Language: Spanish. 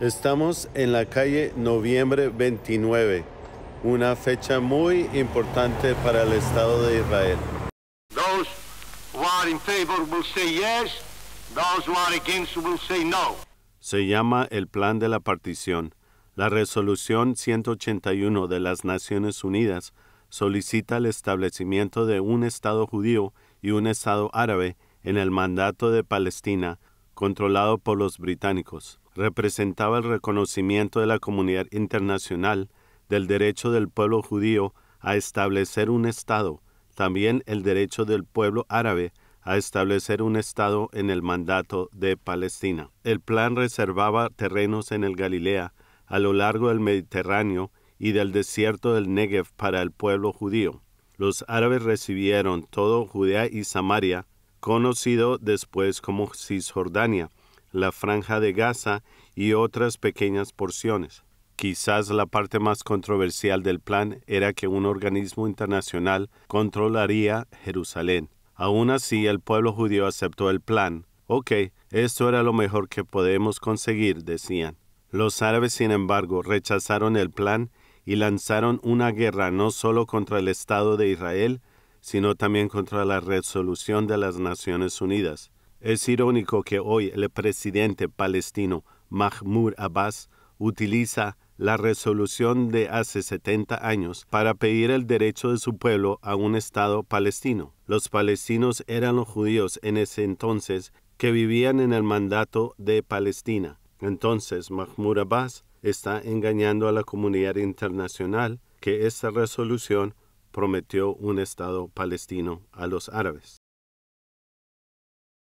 Estamos en la calle Noviembre 29, una fecha muy importante para el Estado de Israel. favor no. Se llama el Plan de la Partición. La resolución 181 de las Naciones Unidas solicita el establecimiento de un Estado judío y un Estado árabe en el mandato de Palestina controlado por los británicos, representaba el reconocimiento de la comunidad internacional del derecho del pueblo judío a establecer un Estado, también el derecho del pueblo árabe a establecer un Estado en el mandato de Palestina. El plan reservaba terrenos en el Galilea, a lo largo del Mediterráneo y del desierto del Negev para el pueblo judío. Los árabes recibieron todo Judea y Samaria, conocido después como Cisjordania, la Franja de Gaza y otras pequeñas porciones. Quizás la parte más controversial del plan era que un organismo internacional controlaría Jerusalén. Aún así, el pueblo judío aceptó el plan. Ok, esto era lo mejor que podemos conseguir, decían. Los árabes, sin embargo, rechazaron el plan y lanzaron una guerra no solo contra el Estado de Israel, sino también contra la resolución de las Naciones Unidas. Es irónico que hoy el presidente palestino Mahmoud Abbas utiliza la resolución de hace 70 años para pedir el derecho de su pueblo a un Estado palestino. Los palestinos eran los judíos en ese entonces que vivían en el mandato de Palestina. Entonces Mahmoud Abbas está engañando a la comunidad internacional que esta resolución prometió un Estado palestino a los árabes.